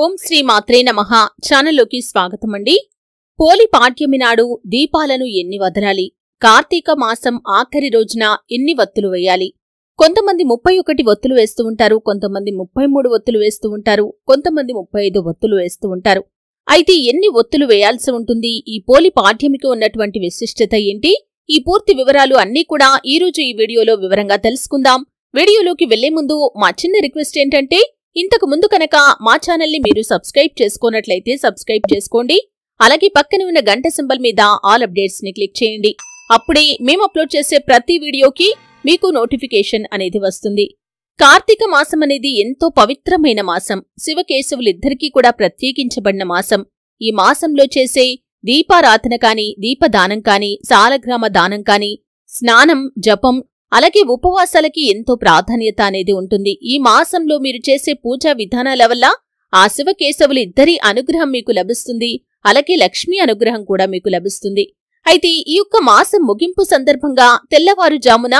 ఓం శ్రీ మాత్రే నమ ఛానల్లోకి స్వాగతం అండి పోలి పాఠ్యమి నాడు దీపాలను ఎన్ని వదలాలి కార్తీక మాసం ఆఖరి రోజున ఎన్ని వత్తులు వేయాలి కొంతమంది ముప్పై ఒకటి వత్తులు వేస్తూ ఉంటారు కొంతమంది ముప్పై మూడు వత్తులు వేస్తూ ఉంటారు కొంతమంది ముప్పై ఐదు వత్తులు వేస్తూ ఉంటారు అయితే ఎన్ని ఒత్తులు వేయాల్సి ఉంటుంది ఈ పోలి పాఠ్యమికి ఉన్నటువంటి విశిష్టత ఏంటి ఈ పూర్తి వివరాలు అన్నీ కూడా ఈరోజు ఈ వీడియోలో వివరంగా తెలుసుకుందాం వీడియోలోకి వెళ్లే ముందు మా చిన్న రిక్వెస్ట్ ఏంటంటే ఇంతకు ముందు కనుక మా ఛానల్ని మీరు సబ్స్క్రైబ్ చేసుకున్నట్లయితే సబ్స్క్రైబ్ చేసుకోండి అలాగే పక్కన ఉన్న గంట సింబల్ మీద ఆల్ అప్డేట్స్ని క్లిక్ చేయండి అప్పుడే మేము అప్లోడ్ చేసే ప్రతి వీడియోకి మీకు నోటిఫికేషన్ అనేది వస్తుంది కార్తీక మాసం అనేది ఎంతో పవిత్రమైన మాసం శివకేశవులిద్దరికీ కూడా ప్రత్యేకించబడిన మాసం ఈ మాసంలో చేసే దీపారాధన కాని దీపదానం కాని సాలగ్రామ దానం కాని స్నానం జపం అలాగే ఉపవాసాలకి ఎంతో ప్రాధాన్యత అనేది ఉంటుంది ఈ మాసంలో మీరు చేసే పూజా విధానాల వల్ల ఆ శివకేశవులు ఇద్దరి అనుగ్రహం మీకు లభిస్తుంది అలాగే లక్ష్మీ అనుగ్రహం కూడా మీకు లభిస్తుంది అయితే ఈ యొక్క మాసం ముగింపు సందర్భంగా తెల్లవారుజామున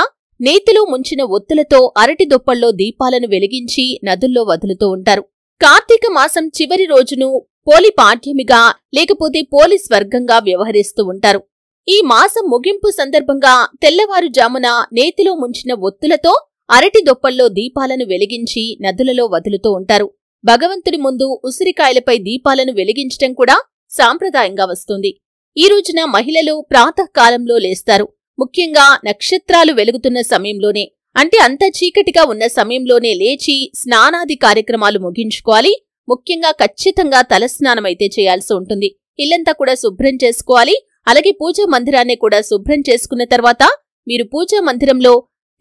నేతిలో ముంచిన ఒత్తులతో అరటి దొప్పల్లో దీపాలను వెలిగించి నదుల్లో వదులుతూ ఉంటారు కార్తీక మాసం చివరి రోజును పోలి పాఠ్యమిగా లేకపోతే పోలి స్వర్గంగా వ్యవహరిస్తూ ఉంటారు ఈ మాసం ముగింపు సందర్భంగా తెల్లవారుజామున నేతిలో ముంచిన ఒత్తులతో అరటి దొప్పల్లో దీపాలను వెలిగించి నదులలో వదులుతూ ఉంటారు భగవంతుడి ముందు ఉసిరికాయలపై దీపాలను వెలిగించటం కూడా సాంప్రదాయంగా వస్తుంది ఈ రోజున మహిళలు ప్రాతకాలంలో లేస్తారు ముఖ్యంగా నక్షత్రాలు వెలుగుతున్న సమయంలోనే అంటే అంత చీకటిగా ఉన్న సమయంలోనే లేచి స్నానాది కార్యక్రమాలు ముగించుకోవాలి ముఖ్యంగా ఖచ్చితంగా తలస్నానమైతే చేయాల్సి ఉంటుంది ఇల్లంతా కూడా శుభ్రం చేసుకోవాలి అలాగే పూజా మందిరాన్ని కూడా శుభ్రం చేసుకున్న తర్వాత మీరు పూజా మందిరంలో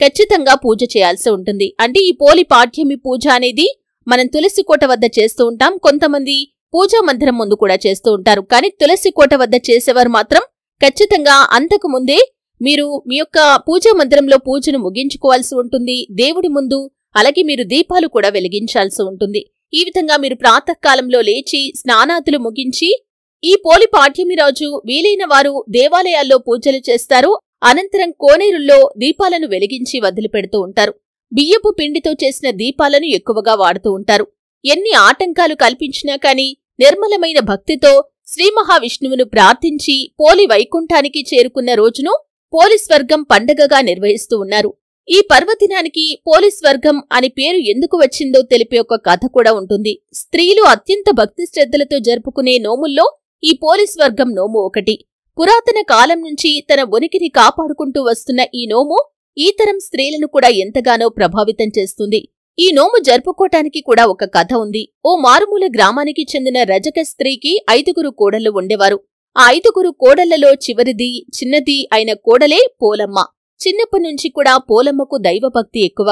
ఖచ్చితంగా పూజ చేయాల్సి ఉంటుంది అంటే ఈ పోలి పాఠ్యమి పూజ అనేది మనం తులసి కోట వద్ద చేస్తూ ఉంటాం కొంతమంది పూజా మందిరం ముందు కూడా చేస్తూ ఉంటారు కానీ తులసి కోట వద్ద చేసేవారు మాత్రం ఖచ్చితంగా అంతకు ముందే మీరు మీ యొక్క పూజా మందిరంలో పూజను ముగించుకోవాల్సి ఉంటుంది దేవుడి ముందు అలాగే మీరు దీపాలు కూడా వెలిగించాల్సి ఉంటుంది ఈ విధంగా మీరు ప్రాతకాలంలో లేచి స్నానాతులు ముగించి ఈ పోలి పాఠ్యమి రోజు వీలైన వారు దేవాలయాల్లో పూజలు చేస్తారు అనంతరం కోనేరుల్లో దీపాలను వెలిగించి వదిలిపెడుతూ ఉంటారు బియ్యపు పిండితో చేసిన దీపాలను ఎక్కువగా వాడుతూ ఉంటారు ఎన్ని ఆటంకాలు కల్పించినా కాని నిర్మలమైన భక్తితో శ్రీ మహావిష్ణువును ప్రార్థించి పోలి వైకుంఠానికి చేరుకున్న రోజును స్వర్గం పండగగా నిర్వహిస్తూ ఉన్నారు ఈ పర్వదినానికి స్వర్గం అని పేరు ఎందుకు వచ్చిందో తెలిపే ఒక కథ కూడా ఉంటుంది స్త్రీలు అత్యంత భక్తి శ్రద్ధలతో జరుపుకునే నోముల్లో ఈ పోలీస్ వర్గం నోము ఒకటి పురాతన కాలం నుంచి తన ఉనికిని కాపాడుకుంటూ వస్తున్న ఈ నోము ఈ తరం స్త్రీలను కూడా ఎంతగానో ప్రభావితం చేస్తుంది ఈ నోము జరుపుకోటానికి కూడా ఒక కథ ఉంది ఓ మారుమూల గ్రామానికి చెందిన రజక స్త్రీకి ఐదుగురు కోడళ్లు ఉండేవారు ఆ ఐదుగురు కోడళ్లలో చివరిది చిన్నది అయిన కోడలే పోలమ్మ చిన్నప్పటి నుంచి కూడా పోలమ్మకు దైవభక్తి ఎక్కువ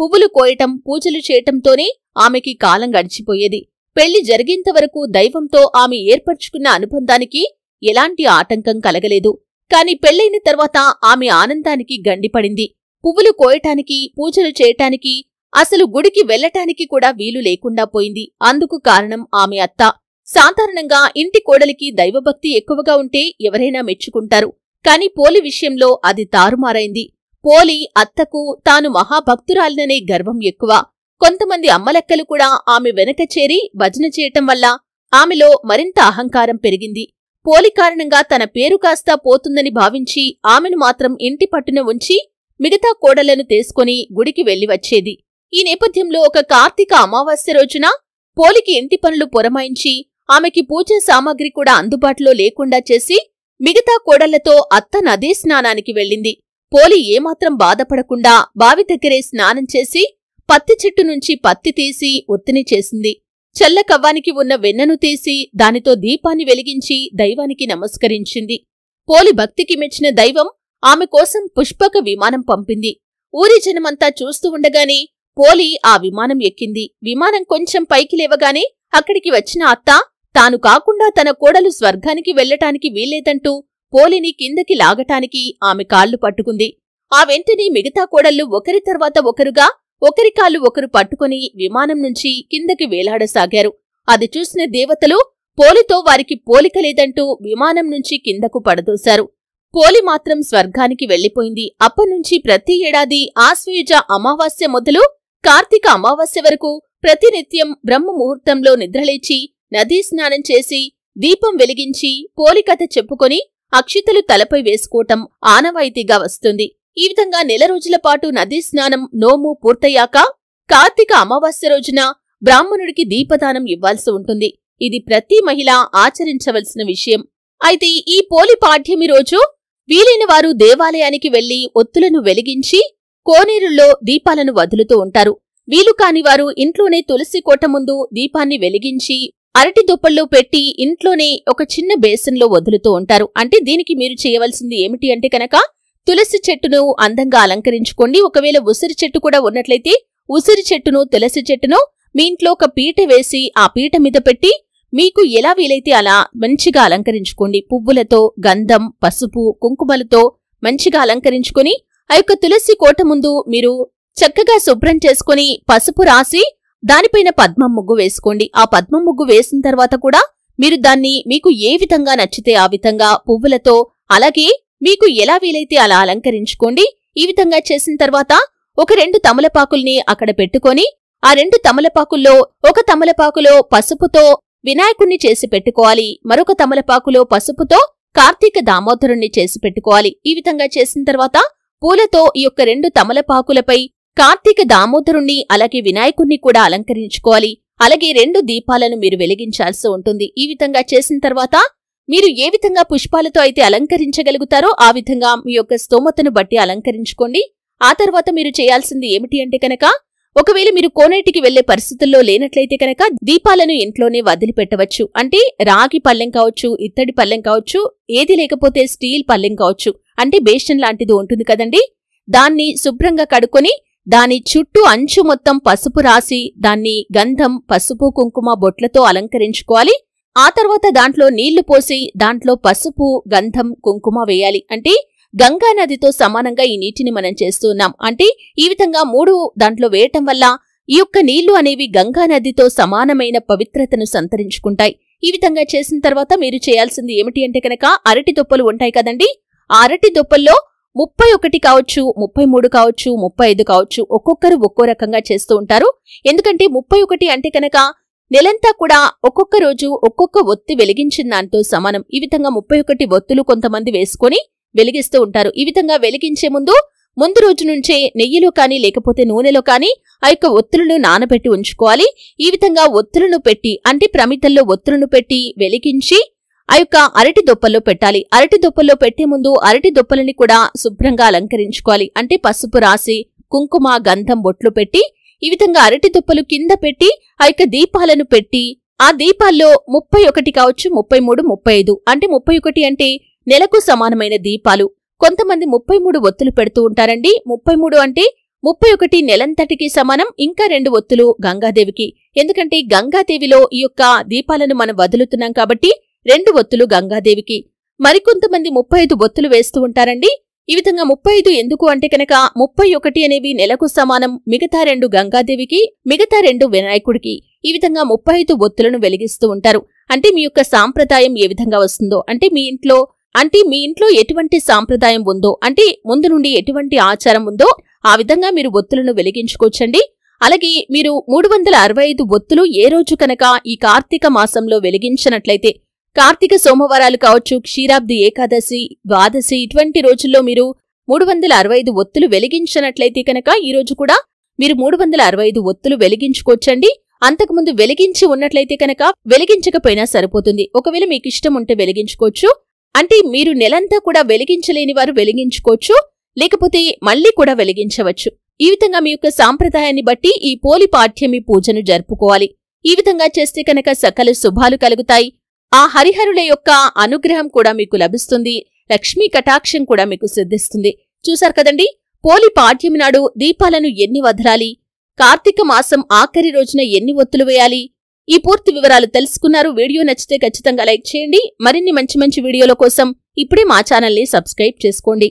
పువ్వులు కోయటం పూజలు చేయటంతోనే ఆమెకి కాలం గడిచిపోయేది పెళ్లి జరిగేంతవరకు దైవంతో ఆమె ఏర్పరచుకున్న అనుబంధానికి ఎలాంటి ఆటంకం కలగలేదు కాని పెళ్లైన తర్వాత ఆమె ఆనందానికి గండిపడింది పువ్వులు కోయటానికి పూజలు చేయటానికి అసలు గుడికి వెళ్లటానికి కూడా వీలు లేకుండా పోయింది అందుకు కారణం ఆమె అత్త సాధారణంగా ఇంటి కోడలికి దైవభక్తి ఎక్కువగా ఉంటే ఎవరైనా మెచ్చుకుంటారు కాని పోలి విషయంలో అది తారుమారైంది పోలి అత్తకు తాను మహాభక్తురాలిననే గర్వం ఎక్కువ కొంతమంది అమ్మలెక్కలు కూడా ఆమె వెనక చేరి భజన చేయటం వల్ల ఆమెలో మరింత అహంకారం పెరిగింది పోలి కారణంగా తన పేరు కాస్తా పోతుందని భావించి ఆమెను మాత్రం ఇంటి పట్టున ఉంచి మిగతా కోడలను తీసుకుని గుడికి వెళ్లివచ్చేది ఈ నేపథ్యంలో ఒక కార్తీక అమావాస్య రోజున పోలికి ఇంటి పనులు పొరమాయించి ఆమెకి పూజ సామాగ్రి కూడా అందుబాటులో లేకుండా చేసి మిగతా కోడళ్లతో అత్త నదే స్నానానికి వెళ్ళింది పోలి ఏమాత్రం బాధపడకుండా బావి దగ్గరే స్నానం చేసి పత్తి చెట్టు నుంచి పత్తి తీసి ఒత్తిని చేసింది చల్ల కవ్వానికి ఉన్న వెన్నను తీసి దానితో దీపాన్ని వెలిగించి దైవానికి నమస్కరించింది పోలి భక్తికి మెచ్చిన దైవం ఆమె కోసం పుష్పక విమానం పంపింది ఊరి జనమంతా చూస్తూ ఉండగానే పోలి ఆ విమానం ఎక్కింది విమానం కొంచెం పైకి లేవగానే అక్కడికి వచ్చిన అత్త తాను కాకుండా తన కోడలు స్వర్గానికి వెళ్లటానికి వీల్లేదంటూ పోలిని కిందకి లాగటానికి ఆమె కాళ్లు పట్టుకుంది ఆ వెంటనే మిగతా కోడళ్ళు ఒకరి తర్వాత ఒకరుగా ఒకరి కాళ్ళు ఒకరు పట్టుకుని విమానం నుంచి కిందకి వేలాడసాగారు అది చూసిన దేవతలు పోలితో వారికి పోలిక లేదంటూ విమానం నుంచి కిందకు పడదోశారు పోలి మాత్రం స్వర్గానికి వెళ్లిపోయింది అప్పనుంచి ప్రతి ఏడాది ఆశ్వయుజ అమావాస్య మొదలు కార్తీక అమావాస్య వరకు ప్రతినిత్యం బ్రహ్మముహూర్తంలో నిద్రలేచి నదీ స్నానం చేసి దీపం వెలిగించి పోలికథ చెప్పుకొని అక్షితలు తలపై వేసుకోవటం ఆనవాయితీగా వస్తుంది ఈ విధంగా నెల రోజుల పాటు నదీ స్నానం నోము పూర్తయ్యాక కార్తీక అమావాస్య రోజున బ్రాహ్మణుడికి దీపదానం ఇవ్వాల్సి ఉంటుంది ఇది ప్రతి మహిళ ఆచరించవలసిన విషయం అయితే ఈ పోలి పాఠ్యమి రోజు వీలైన వారు దేవాలయానికి వెళ్లి ఒత్తులను వెలిగించి కోనేరుల్లో దీపాలను వదులుతూ ఉంటారు వీలు కాని వారు ఇంట్లోనే తులసి కోట ముందు దీపాన్ని వెలిగించి అరటి దుప్పల్లో పెట్టి ఇంట్లోనే ఒక చిన్న బేసన్లో వదులుతూ ఉంటారు అంటే దీనికి మీరు చేయవలసింది ఏమిటి అంటే కనుక తులసి చెట్టును అందంగా అలంకరించుకోండి ఒకవేళ ఉసిరి చెట్టు కూడా ఉన్నట్లయితే ఉసిరి చెట్టును తులసి చెట్టును మీ ఇంట్లో ఒక పీట వేసి ఆ పీట మీద పెట్టి మీకు ఎలా వీలైతే అలా మంచిగా అలంకరించుకోండి పువ్వులతో గంధం పసుపు కుంకుమలతో మంచిగా అలంకరించుకుని ఆ యొక్క తులసి కోట ముందు మీరు చక్కగా శుభ్రం చేసుకుని పసుపు రాసి దానిపైన పద్మం ముగ్గు వేసుకోండి ఆ పద్మం ముగ్గు వేసిన తర్వాత కూడా మీరు దాన్ని మీకు ఏ విధంగా నచ్చితే ఆ విధంగా పువ్వులతో అలాగే మీకు ఎలా వీలైతే అలా అలంకరించుకోండి ఈ విధంగా చేసిన తర్వాత ఒక రెండు తమలపాకుల్ని అక్కడ పెట్టుకొని ఆ రెండు తమలపాకుల్లో ఒక తమలపాకులో పసుపుతో వినాయకుణ్ణి చేసి పెట్టుకోవాలి మరొక తమలపాకులో పసుపుతో కార్తీక దామోదరుణ్ణి చేసి పెట్టుకోవాలి ఈ విధంగా చేసిన తర్వాత పూలతో ఈ యొక్క రెండు తమలపాకులపై కార్తీక దామోదరుణ్ణి అలాగే వినాయకుణ్ణి కూడా అలంకరించుకోవాలి అలాగే రెండు దీపాలను మీరు వెలిగించాల్సి ఉంటుంది ఈ విధంగా చేసిన తర్వాత మీరు ఏ విధంగా పుష్పాలతో అయితే అలంకరించగలుగుతారో ఆ విధంగా మీ యొక్క స్తోమతను బట్టి అలంకరించుకోండి ఆ తర్వాత మీరు చేయాల్సింది ఏమిటి అంటే కనుక ఒకవేళ మీరు కోనేటికి వెళ్లే పరిస్థితుల్లో లేనట్లయితే కనుక దీపాలను ఇంట్లోనే వదిలిపెట్టవచ్చు అంటే రాగి పల్లెం కావచ్చు ఇత్తడి పల్లెం కావచ్చు ఏది లేకపోతే స్టీల్ పల్లెం కావచ్చు అంటే బేషన్ లాంటిది ఉంటుంది కదండి దాన్ని శుభ్రంగా కడుక్కొని దాని చుట్టూ అంచు మొత్తం పసుపు రాసి దాన్ని గంధం పసుపు కుంకుమ బొట్లతో అలంకరించుకోవాలి ఆ తర్వాత దాంట్లో నీళ్లు పోసి దాంట్లో పసుపు గంధం కుంకుమ వేయాలి అంటే గంగా నదితో సమానంగా ఈ నీటిని మనం చేస్తున్నాం అంటే ఈ విధంగా మూడు దాంట్లో వేయటం వల్ల ఈ యొక్క నీళ్లు అనేవి గంగా నదితో సమానమైన పవిత్రతను సంతరించుకుంటాయి ఈ విధంగా చేసిన తర్వాత మీరు చేయాల్సింది ఏమిటి అంటే కనుక అరటి దొప్పలు ఉంటాయి కదండి ఆ అరటి దొప్పల్లో ముప్పై ఒకటి కావచ్చు ముప్పై మూడు కావచ్చు ముప్పై ఐదు కావచ్చు ఒక్కొక్కరు ఒక్కో రకంగా చేస్తూ ఉంటారు ఎందుకంటే ముప్పై ఒకటి అంటే కనుక నెలంతా కూడా ఒక్కొక్క రోజు ఒక్కొక్క ఒత్తి వెలిగించిన దాంతో సమానం ఈ విధంగా ముప్పై ఒకటి ఒత్తులు కొంతమంది వేసుకొని వెలిగిస్తూ ఉంటారు ఈ విధంగా వెలిగించే ముందు ముందు రోజు నుంచే నెయ్యిలో కానీ లేకపోతే నూనెలో కానీ ఆ యొక్క ఒత్తులను నానబెట్టి ఉంచుకోవాలి ఈ విధంగా ఒత్తులను పెట్టి అంటే ప్రమితల్లో ఒత్తులను పెట్టి వెలిగించి ఆ యొక్క అరటి దొప్పల్లో పెట్టాలి అరటి దొప్పల్లో పెట్టే ముందు అరటి దొప్పలని కూడా శుభ్రంగా అలంకరించుకోవాలి అంటే పసుపు రాసి కుంకుమ గంధం బొట్లు పెట్టి ఈ విధంగా అరటి దుప్పలు కింద పెట్టి ఆ యొక్క దీపాలను పెట్టి ఆ దీపాల్లో ముప్పై ఒకటి కావచ్చు ముప్పై మూడు ముప్పై ఐదు అంటే ముప్పై ఒకటి అంటే నెలకు సమానమైన దీపాలు కొంతమంది ముప్పై మూడు ఒత్తులు పెడుతూ ఉంటారండి ముప్పై మూడు అంటే ముప్పై ఒకటి నెలంతటికి సమానం ఇంకా రెండు ఒత్తులు గంగాదేవికి ఎందుకంటే గంగాదేవిలో ఈ యొక్క దీపాలను మనం వదులుతున్నాం కాబట్టి రెండు ఒత్తులు గంగాదేవికి మరికొంతమంది ముప్పై ఐదు ఒత్తులు వేస్తూ ఉంటారండి ఈ విధంగా ముప్పై ఐదు ఎందుకు అంటే కనుక ముప్పై ఒకటి అనేవి నెలకు సమానం మిగతా రెండు గంగాదేవికి మిగతా రెండు వినాయకుడికి ఈ విధంగా ముప్పై ఐదు ఒత్తులను వెలిగిస్తూ ఉంటారు అంటే మీ యొక్క సాంప్రదాయం ఏ విధంగా వస్తుందో అంటే మీ ఇంట్లో అంటే మీ ఇంట్లో ఎటువంటి సాంప్రదాయం ఉందో అంటే ముందు నుండి ఎటువంటి ఆచారం ఉందో ఆ విధంగా మీరు ఒత్తులను వెలిగించుకోవచ్చండి అలాగే మీరు మూడు వందల అరవై ఐదు ఒత్తులు ఏ రోజు కనుక ఈ కార్తీక మాసంలో వెలిగించినట్లయితే కార్తీక సోమవారాలు కావచ్చు క్షీరాబ్ది ఏకాదశి ద్వాదశి ఇటువంటి రోజుల్లో మీరు మూడు వందల అరవై ఐదు ఒత్తులు వెలిగించినట్లయితే కనుక ఈ రోజు కూడా మీరు మూడు వందల అరవై ఐదు ఒత్తులు వెలిగించుకోవచ్చండి అంతకుముందు వెలిగించి ఉన్నట్లయితే కనుక వెలిగించకపోయినా సరిపోతుంది ఒకవేళ మీకు ఇష్టం ఉంటే వెలిగించుకోవచ్చు అంటే మీరు నెలంతా కూడా వెలిగించలేని వారు వెలిగించుకోవచ్చు లేకపోతే మళ్లీ కూడా వెలిగించవచ్చు ఈ విధంగా మీ యొక్క సాంప్రదాయాన్ని బట్టి ఈ పోలి పాఠ్యమి పూజను జరుపుకోవాలి ఈ విధంగా చేస్తే కనుక సకల శుభాలు కలుగుతాయి ఆ హరిహరుల యొక్క అనుగ్రహం కూడా మీకు లభిస్తుంది లక్ష్మీ కటాక్షం కూడా మీకు సిద్ధిస్తుంది చూశారు కదండి పోలి పాడ్యమి నాడు దీపాలను ఎన్ని వదలాలి కార్తీక మాసం ఆఖరి రోజున ఎన్ని ఒత్తులు వేయాలి ఈ పూర్తి వివరాలు తెలుసుకున్నారు వీడియో నచ్చితే ఖచ్చితంగా లైక్ చేయండి మరిన్ని మంచి మంచి వీడియోల కోసం ఇప్పుడే మా ఛానల్ని సబ్స్క్రైబ్ చేసుకోండి